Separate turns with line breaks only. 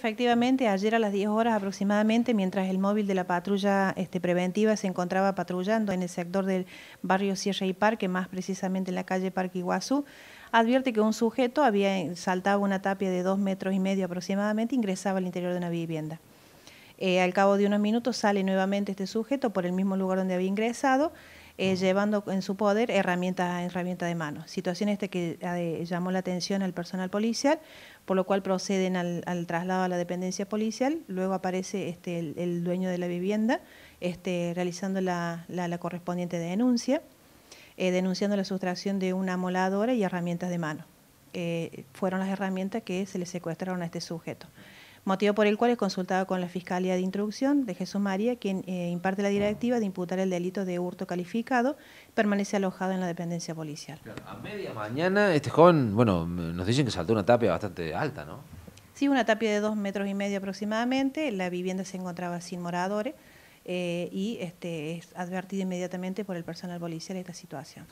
efectivamente ayer a las 10 horas aproximadamente, mientras el móvil de la patrulla este, preventiva se encontraba patrullando en el sector del barrio Sierra y Parque, más precisamente en la calle Parque Iguazú, advierte que un sujeto había saltado una tapia de dos metros y medio aproximadamente ingresaba al interior de una vivienda. Eh, al cabo de unos minutos sale nuevamente este sujeto por el mismo lugar donde había ingresado, eh, llevando en su poder herramientas herramienta de mano. Situación esta que eh, llamó la atención al personal policial, por lo cual proceden al, traslado a la dependencia policial, luego aparece este, el, dueño de la vivienda este, realizando la, correspondiente denuncia, eh, denunciando la sustracción de una moladora y herramientas de mano. fueron las herramientas que se le secuestraron a este sujeto motivo por el cual es consultado con la Fiscalía de Introducción de Jesús María, quien eh, imparte la directiva de imputar el delito de hurto calificado, permanece alojado en la dependencia policial. A
media mañana, este joven, bueno, nos dicen que saltó una tapia bastante alta, ¿no?
Sí, una tapia de dos metros y medio aproximadamente, la vivienda se encontraba sin moradores eh, y este, es advertida inmediatamente por el personal policial esta situación.